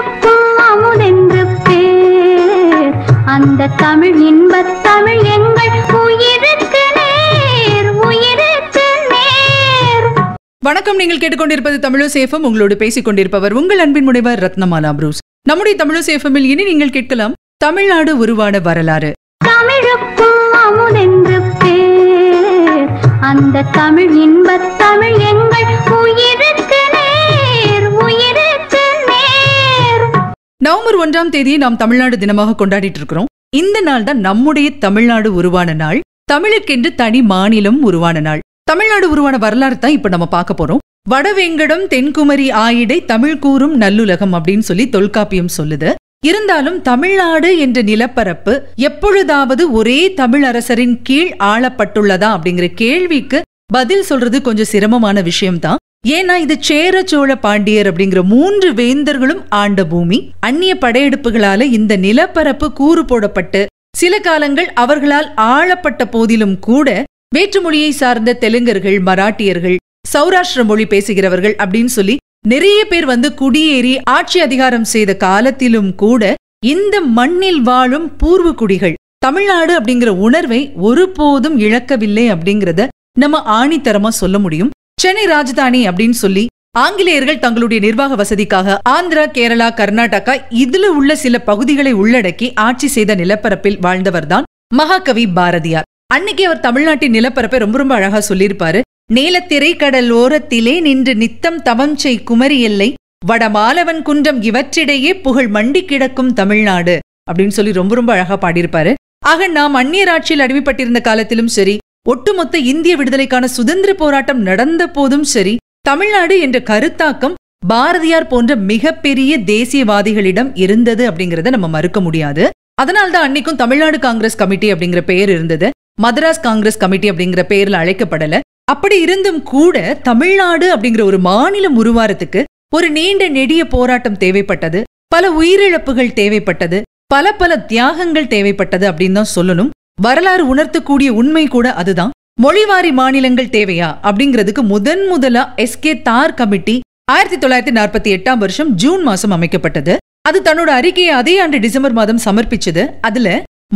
தமிழுக்கும் அமுல் என்று பேர் அந்த தமிழ் இன்பத் தமிழ் எங்கள் உயிருக்கு நேர் உயிருக்கு நேர் வணக்கம் நீங்கள் கேட்டுக்கொண்டிருப்பது தமிழசேஃபம் உங்களோடு பேசிக் கொண்டிருப்பவர் உங்கள் அன்பின் முனைவர் ரத்னமாலா புரூஸ் நம்முடைய தமிழசேஃபமில் இனி நீங்கள் கேட்கலாம் தமிழ்நாடு உருவான வரலாறு தமிழுக்கும் அமுல் என்று பேர் அந்த தமிழ் இன்பத் தமிழ் எங்கள் உயிருக்கு நவம்பர் ஒன்றாம் தேதி நாம் தமிழ்நாடு தினமாக கொண்டாடிட்டு இருக்கிறோம் இந்த நாள் தான் நம்முடைய தமிழ்நாடு உருவான நாள் தமிழுக்கென்று தனி மாநிலம் உருவான நாள் தமிழ்நாடு உருவான வரலாறு தான் இப்ப நம்ம பார்க்க போறோம் வடவேங்கடம் தென்குமரி ஆயிடை தமிழ் கூறும் நல்லுலகம் அப்படின்னு சொல்லி தொல்காப்பியம் சொல்லுது இருந்தாலும் தமிழ்நாடு என்ற நிலப்பரப்பு எப்பொழுதாவது ஒரே தமிழரசரின் கீழ் ஆளப்பட்டுள்ளதா அப்படிங்கிற கேள்விக்கு பதில் சொல்றது கொஞ்சம் சிரமமான விஷயம்தான் ஏன்னா இது சேர சோழ பாண்டியர் அப்படிங்கிற மூன்று வேந்தர்களும் ஆண்ட பூமி அந்நிய படையெடுப்புகளால இந்த நிலப்பரப்பு கூறு போடப்பட்டு சில காலங்கள் அவர்களால் ஆளப்பட்ட போதிலும் கூட வேற்றுமொழியை சார்ந்த தெலுங்கர்கள் மராட்டியர்கள் சௌராஷ்டிர மொழி பேசுகிறவர்கள் அப்படின்னு சொல்லி நிறைய பேர் வந்து குடியேறி ஆட்சி அதிகாரம் செய்த காலத்திலும் கூட இந்த மண்ணில் வாழும் பூர்வ குடிகள் தமிழ்நாடு அப்படிங்கிற உணர்வை ஒருபோதும் இழக்கவில்லை அப்படிங்கிறத நம்ம ஆணித்தரமா சொல்ல முடியும் சென்னை ராஜதானி அப்படின்னு சொல்லி ஆங்கிலேயர்கள் தங்களுடைய நிர்வாக வசதிக்காக ஆந்திரா கேரளா கர்நாடகா இதுல உள்ள சில பகுதிகளை உள்ளடக்கி ஆட்சி செய்த நிலப்பரப்பில் வாழ்ந்தவர்தான் மகாகவி பாரதியார் அன்னைக்கு அவர் தமிழ்நாட்டின் நிலப்பரப்பை ரொம்ப ரொம்ப அழகா சொல்லியிருப்பாரு நீலத்திரை கடல் ஓரத்திலே நின்று நித்தம் தவம் செய் குமரி எல்லை வடமாலவன் குன்றம் இவற்றிடையே புகழ் மண்டி கிடக்கும் தமிழ்நாடு அப்படின்னு சொல்லி ரொம்ப ரொம்ப அழகா பாடியிருப்பாரு ஆக நாம் அந்நியர் ஆட்சியில் அடிமைப்பட்டிருந்த காலத்திலும் சரி ஒட்டுமொத்த இந்திய விடுதலைக்கான சுதந்திர போராட்டம் நடந்த போதும் சரி தமிழ்நாடு என்ற கருத்தாக்கம் பாரதியார் போன்ற மிகப்பெரிய தேசியவாதிகளிடம் இருந்தது அப்படிங்கறத நம்ம மறுக்க முடியாது அதனால்தான் அன்னைக்கும் தமிழ்நாடு காங்கிரஸ் கமிட்டி அப்படிங்கிற பெயர் இருந்தது மதராஸ் காங்கிரஸ் கமிட்டி அப்படிங்கிற பெயர்ல அழைக்கப்படல அப்படி இருந்தும் கூட தமிழ்நாடு அப்படிங்கிற ஒரு மாநிலம் உருவாரத்துக்கு ஒரு நீண்ட நெடிய போராட்டம் தேவைப்பட்டது பல உயிரிழப்புகள் தேவைப்பட்டது பல பல தியாகங்கள் தேவைப்பட்டது அப்படின்னு தான் சொல்லணும் வரலாறு உணர்த்தக்கூடிய உண்மை கூட அதுதான் மொழிவாரி மாநிலங்கள் தேவையா அப்படிங்கிறதுக்கு முதன் முதலா எஸ்கே தார் கமிட்டி ஆயிரத்தி தொள்ளாயிரத்தி நாற்பத்தி எட்டாம் வருஷம் ஜூன் மாசம் அமைக்கப்பட்டது அது தன்னோட அறிக்கையை அதே ஆண்டு டிசம்பர் மாதம் சமர்ப்பிச்சது அதுல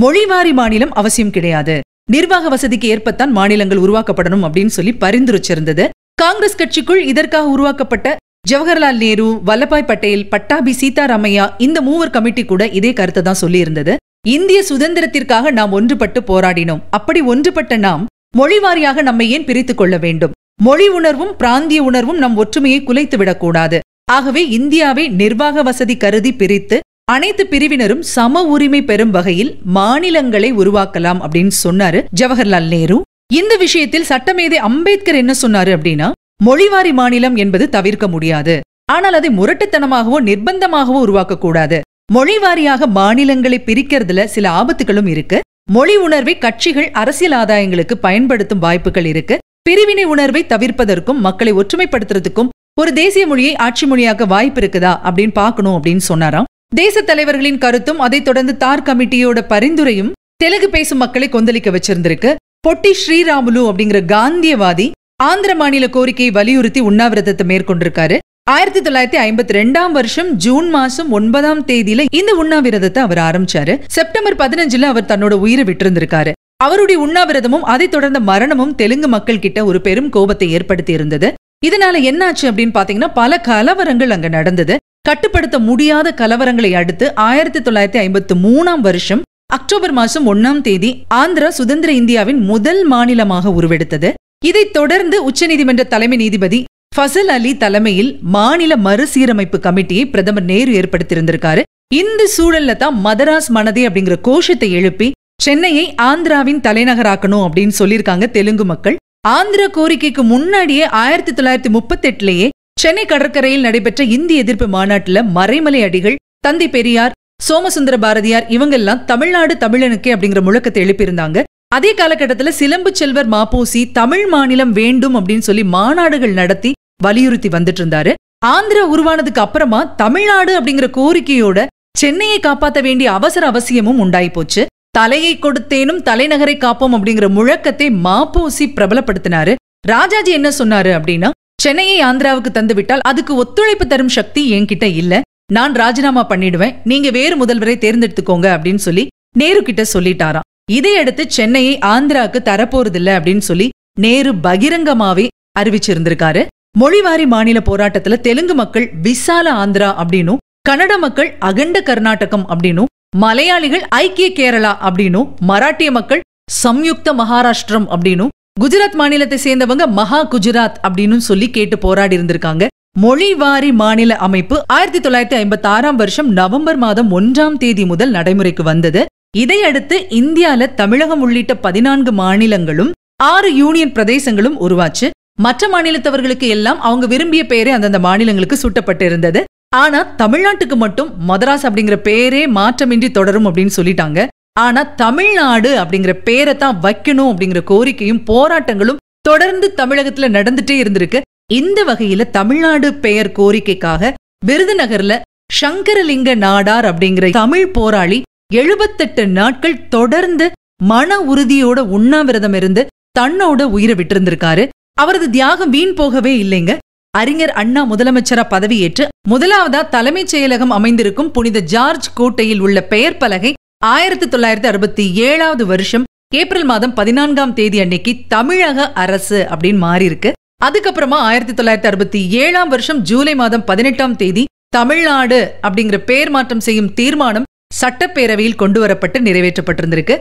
மொழிவாரி மாநிலம் அவசியம் கிடையாது நிர்வாக வசதிக்கு ஏற்பத்தான் மாநிலங்கள் உருவாக்கப்படணும் அப்படின்னு சொல்லி பரிந்துரைச்சிருந்தது காங்கிரஸ் கட்சிக்குள் இதற்காக உருவாக்கப்பட்ட ஜவஹர்லால் நேரு வல்லபாய் பட்டேல் பட்டாபி சீதாராமையா இந்த மூவர் கமிட்டி கூட இதே கருத்தை தான் சொல்லியிருந்தது இந்திய சுதந்திரத்திற்காக நாம் ஒன்றுபட்டு போராடினோம் அப்படி ஒன்றுபட்ட நாம் மொழி வாரியாக நம்மை ஏன் பிரித்துக் கொள்ள வேண்டும் மொழி உணர்வும் பிராந்திய உணர்வும் நம் ஒற்றுமையை குலைத்துவிடக்கூடாது ஆகவே இந்தியாவை நிர்வாக வசதி கருதி பிரித்து அனைத்து பிரிவினரும் சம உரிமை பெறும் வகையில் மாநிலங்களை உருவாக்கலாம் அப்படின்னு சொன்னாரு ஜவஹர்லால் நேரு இந்த விஷயத்தில் சட்டமேதை அம்பேத்கர் என்ன சொன்னாரு அப்படின்னா மொழிவாரி மாநிலம் என்பது தவிர்க்க முடியாது ஆனால் அதை முரட்டுத்தனமாகவோ நிர்பந்தமாகவோ உருவாக்கக்கூடாது மொழி வாரியாக மாநிலங்களை பிரிக்கிறதுல சில ஆபத்துகளும் இருக்கு மொழி உணர்வை கட்சிகள் அரசியல் ஆதாயங்களுக்கு பயன்படுத்தும் வாய்ப்புகள் இருக்கு பிரிவினை உணர்வை தவிர்ப்பதற்கும் மக்களை ஒற்றுமைப்படுத்துறதுக்கும் ஒரு தேசிய மொழியை ஆட்சி மொழியாக்க வாய்ப்பு இருக்குதா அப்படின்னு பார்க்கணும் அப்படின்னு சொன்னாராம் தேச தலைவர்களின் கருத்தும் அதைத் தொடர்ந்து தார் கமிட்டியோட பரிந்துரையும் தெலுங்கு பேசும் மக்களை கொந்தளிக்க வச்சிருந்திருக்கு பொட்டி ஸ்ரீராமுலு அப்படிங்கிற காந்தியவாதி ஆந்திர மாநில கோரிக்கையை வலியுறுத்தி உண்ணாவிரதத்தை மேற்கொண்டிருக்காரு ஆயிரத்தி தொள்ளாயிரத்தி ஐம்பத்தி ரெண்டாம் வருஷம் ஜூன் மாசம் ஒன்பதாம் தேதியில இந்த உண்ணாவிரதத்தை அவர் ஆரம்பிச்சாரு செப்டம்பர் பதினஞ்சுல அவர் தன்னோட உயிரை விட்டிருந்திருக்காரு அவருடைய உண்ணாவிரதமும் அதை தொடர்ந்த மரணமும் தெலுங்கு மக்கள் கிட்ட ஒரு பெரும் கோபத்தை ஏற்படுத்தி இருந்தது இதனால என்னாச்சு அப்படின்னு பாத்தீங்கன்னா பல கலவரங்கள் அங்க நடந்தது கட்டுப்படுத்த முடியாத கலவரங்களை அடுத்து ஆயிரத்தி தொள்ளாயிரத்தி ஐம்பத்தி மூணாம் வருஷம் அக்டோபர் மாசம் ஒன்னாம் தேதி ஆந்திரா சுதந்திர இந்தியாவின் முதல் மாநிலமாக உருவெடுத்தது இதைத் தொடர்ந்து உச்சநீதிமன்ற தலைமை நீதிபதி ஃபசல் அலி தலைமையில் மாநில மறுசீரமைப்பு கமிட்டியை பிரதமர் நேரு ஏற்படுத்தியிருந்திருக்காரு இந்த சூழல்ல தான் மதராஸ் மனதி அப்படிங்கிற கோஷத்தை எழுப்பி சென்னையை ஆந்திராவின் தலைநகராக்கணும் அப்படின்னு சொல்லியிருக்காங்க தெலுங்கு மக்கள் ஆந்திர கோரிக்கைக்கு முன்னாடியே ஆயிரத்தி தொள்ளாயிரத்தி முப்பத்தி எட்டுலேயே சென்னை கடற்கரையில் நடைபெற்ற இந்தி எதிர்ப்பு மாநாட்டில் மறைமலை அடிகள் தந்தை பெரியார் சோமசுந்தர பாரதியார் இவங்கெல்லாம் தமிழ்நாடு தமிழனுக்கே அப்படிங்கிற முழக்கத்தை எழுப்பியிருந்தாங்க அதே காலகட்டத்தில் சிலம்பு செல்வர் மாப்போசி தமிழ் மாநிலம் வேண்டும் அப்படின்னு சொல்லி மாநாடுகள் நடத்தி வலியுறுத்தி வந்துட்டு இருந்தாரு ஆந்திரா உருவானதுக்கு அப்புறமா தமிழ்நாடு அப்படிங்கிற கோரிக்கையோட சென்னையை காப்பாற்ற வேண்டிய அவசர அவசியமும் உண்டாயி போச்சு தலையை கொடுத்தேனும் தலைநகரை காப்போம் அப்படிங்கிற முழக்கத்தை மாப்பூசி பிரபலப்படுத்தினாரு ராஜாஜி என்ன சொன்னாரு அப்படின்னா சென்னையை ஆந்திராவுக்கு தந்துவிட்டால் அதுக்கு ஒத்துழைப்பு தரும் சக்தி என்கிட்ட இல்ல நான் ராஜினாமா பண்ணிடுவேன் நீங்க வேறு முதல்வரை தேர்ந்தெடுத்துக்கோங்க அப்படின்னு சொல்லி நேரு கிட்ட சொல்லிட்டாராம் இதையடுத்து சென்னையை ஆந்திராவுக்கு தரப்போறதில்லை அப்படின்னு சொல்லி நேரு பகிரங்கமாவே அறிவிச்சிருந்திருக்காரு மொழிவாரி மாநில போராட்டத்துல தெலுங்கு மக்கள் விசால ஆந்திரா அப்படின்னும் கன்னட மக்கள் அகண்ட கர்நாடகம் அப்படின்னு மலையாளிகள் ஐக்கிய கேரளா அப்படின்னும் மராட்டிய மக்கள் சம்யுக்த மகாராஷ்டிரம் அப்படின்னு குஜராத் மாநிலத்தை சேர்ந்தவங்க மகா குஜராத் அப்படின்னு சொல்லி கேட்டு போராடி இருந்திருக்காங்க மொழிவாரி மாநில அமைப்பு ஆயிரத்தி தொள்ளாயிரத்தி ஐம்பத்தி ஆறாம் வருஷம் நவம்பர் மாதம் ஒன்றாம் தேதி முதல் நடைமுறைக்கு வந்தது இதையடுத்து இந்தியால தமிழகம் உள்ளிட்ட பதினான்கு மாநிலங்களும் ஆறு யூனியன் பிரதேசங்களும் உருவாச்சு மற்ற மாநிலத்தவர்களுக்கு எல்லாம் அவங்க விரும்பிய பேரே அந்தந்த மாநிலங்களுக்கு சூட்டப்பட்டு இருந்தது ஆனா தமிழ்நாட்டுக்கு மட்டும் மதராஸ் அப்படிங்கிற பேரே மாற்றமின்றி தொடரும் அப்படின்னு சொல்லிட்டாங்க ஆனா தமிழ்நாடு அப்படிங்கிற பேரை தான் வைக்கணும் அப்படிங்கிற கோரிக்கையும் போராட்டங்களும் தொடர்ந்து தமிழகத்துல நடந்துட்டே இருந்திருக்கு இந்த வகையில தமிழ்நாடு பெயர் கோரிக்கைக்காக விருதுநகர்ல சங்கரலிங்க நாடார் அப்படிங்கிற தமிழ் போராளி எழுபத்தெட்டு நாட்கள் தொடர்ந்து மன உறுதியோட உண்ணாவிரதம் இருந்து தன்னோட உயிரை விட்டிருந்திருக்காரு அவரது தியாகம் வீண் போகவே இல்லைங்க அறிஞர் அண்ணா முதலமைச்சரா பதவியேற்று முதலாவதா தலைமைச் செயலகம் அமைந்திருக்கும் புனித ஜார்ஜ் கோட்டையில் உள்ள பெயர் பலகை ஆயிரத்தி தொள்ளாயிரத்தி அறுபத்தி ஏழாவது வருஷம் ஏப்ரல் மாதம் பதினான்காம் தேதி அன்னைக்கு தமிழக அரசு அப்படின்னு மாறி இருக்கு அதுக்கப்புறமா ஆயிரத்தி தொள்ளாயிரத்தி அறுபத்தி ஏழாம் வருஷம் ஜூலை மாதம் பதினெட்டாம் தேதி தமிழ்நாடு அப்படிங்கிற பெயர் மாற்றம் செய்யும் தீர்மானம் சட்டப்பேரவையில் கொண்டு வரப்பட்டு நிறைவேற்றப்பட்டிருந்திருக்கு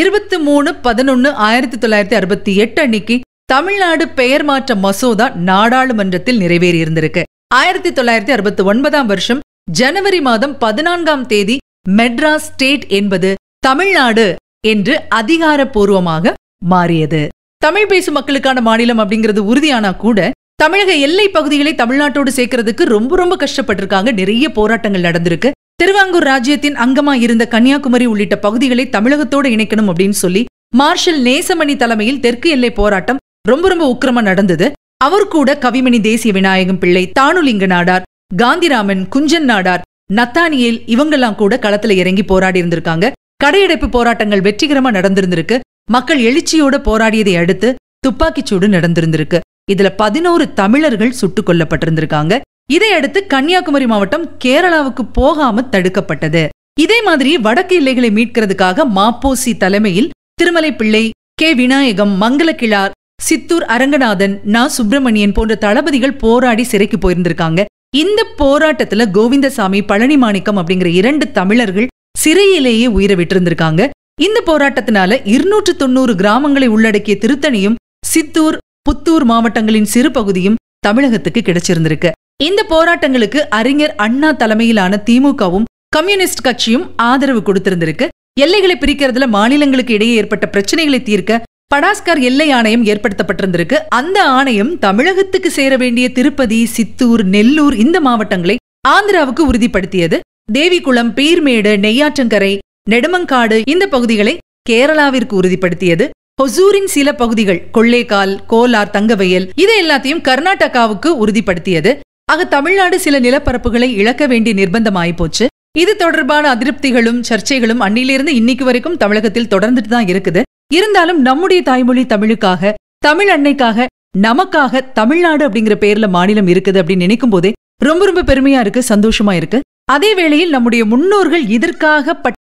இருபத்தி மூணு பதினொன்னு ஆயிரத்தி தொள்ளாயிரத்தி அறுபத்தி எட்டு அன்னைக்கு தமிழ்நாடு பெயர் மாற்ற மசோதா நாடாளுமன்றத்தில் நிறைவேறியிருந்திருக்கு ஆயிரத்தி தொள்ளாயிரத்தி அறுபத்தி ஒன்பதாம் வருஷம் ஜனவரி மாதம் பதினான்காம் தேதி மெட்ராஸ் ஸ்டேட் என்பது தமிழ்நாடு என்று அதிகாரப்பூர்வமாக மாறியது தமிழ் பேசும் மக்களுக்கான மாநிலம் அப்படிங்கிறது உறுதியானா கூட தமிழக எல்லை பகுதிகளை தமிழ்நாட்டோடு சேர்க்கறதுக்கு ரொம்ப ரொம்ப கஷ்டப்பட்டிருக்காங்க நிறைய போராட்டங்கள் நடந்திருக்கு திருவாங்கூர் ராஜ்யத்தின் அங்கமா இருந்த கன்னியாகுமரி உள்ளிட்ட பகுதிகளை தமிழகத்தோடு இணைக்கணும் அப்படின்னு சொல்லி மார்ஷல் நேசமணி தலைமையில் தெற்கு எல்லை போராட்டம் ரொம்ப ரொம்ப உக்கிரமா நடந்தது அவர் கூட கவிமணி தேசிய விநாயகம் பிள்ளை தானுலிங்க நாடார் காந்திராமன் குஞ்சன் நாடார் நத்தானியல் இவங்கெல்லாம் கூட களத்துல இறங்கி போராடி இருந்திருக்காங்க கடையடைப்பு போராட்டங்கள் வெற்றிகரமா நடந்திருந்திருக்கு மக்கள் எழுச்சியோட போராடியதை அடுத்து துப்பாக்கிச்சூடு நடந்திருந்திருக்கு இதுல பதினோரு தமிழர்கள் சுட்டுக் கொல்லப்பட்டிருந்திருக்காங்க இதையடுத்து கன்னியாகுமரி மாவட்டம் கேரளாவுக்கு போகாம தடுக்கப்பட்டது இதே மாதிரி வடக்கு எல்லைகளை மீட்கிறதுக்காக மாப்போசி தலைமையில் திருமலை பிள்ளை கே விநாயகம் மங்களக்கிழார் சித்தூர் அரங்கநாதன் நா சுப்பிரமணியன் போன்ற தளபதிகள் போராடி சிறைக்கு போயிருந்திருக்காங்க இந்த போராட்டத்துல கோவிந்தசாமி பழனி மாணிக்கம் அப்படிங்கிற இரண்டு தமிழர்கள் சிறையிலேயே உயிரை விட்டிருந்திருக்காங்க இந்த போராட்டத்தினால இருநூற்று தொண்ணூறு கிராமங்களை உள்ளடக்கிய திருத்தணியும் சித்தூர் புத்தூர் மாவட்டங்களின் சிறு பகுதியும் தமிழகத்துக்கு கிடைச்சிருந்திருக்கு இந்த போராட்டங்களுக்கு அறிஞர் அண்ணா தலைமையிலான திமுகவும் கம்யூனிஸ்ட் கட்சியும் ஆதரவு கொடுத்திருந்திருக்கு எல்லைகளை பிரிக்கிறதுல மாநிலங்களுக்கு இடையே ஏற்பட்ட பிரச்சனைகளை தீர்க்க படாஸ்கர் எல்லை ஆணையம் ஏற்படுத்தப்பட்டிருந்திருக்கு அந்த ஆணையம் தமிழகத்துக்கு சேர வேண்டிய திருப்பதி சித்தூர் நெல்லூர் இந்த மாவட்டங்களை ஆந்திராவுக்கு உறுதிப்படுத்தியது தேவிக்குளம் பீர்மேடு நெய்யாற்றங்கரை நெடுமங்காடு இந்த பகுதிகளை கேரளாவிற்கு உறுதிப்படுத்தியது ஹொசூரின் சில பகுதிகள் கொள்ளேக்கால் கோலார் தங்கவயல் இது எல்லாத்தையும் கர்நாடகாவுக்கு உறுதிப்படுத்தியது ஆக தமிழ்நாடு சில நிலப்பரப்புகளை இழக்க வேண்டிய நிர்பந்தமாயிப்போச்சு இது தொடர்பான அதிருப்திகளும் சர்ச்சைகளும் அன்னிலிருந்து இன்னைக்கு வரைக்கும் தமிழகத்தில் தொடர்ந்துட்டு தான் இருக்குது இருந்தாலும் நம்முடைய தாய்மொழி தமிழுக்காக தமிழ் அன்னைக்காக நமக்காக தமிழ்நாடு அப்படிங்கிற பேர்ல மாநிலம் இருக்குது அப்படின்னு நினைக்கும் போதே ரொம்ப ரொம்ப பெருமையா இருக்கு சந்தோஷமா இருக்கு அதே வேளையில் நம்முடைய முன்னோர்கள் இதற்காக பட்ட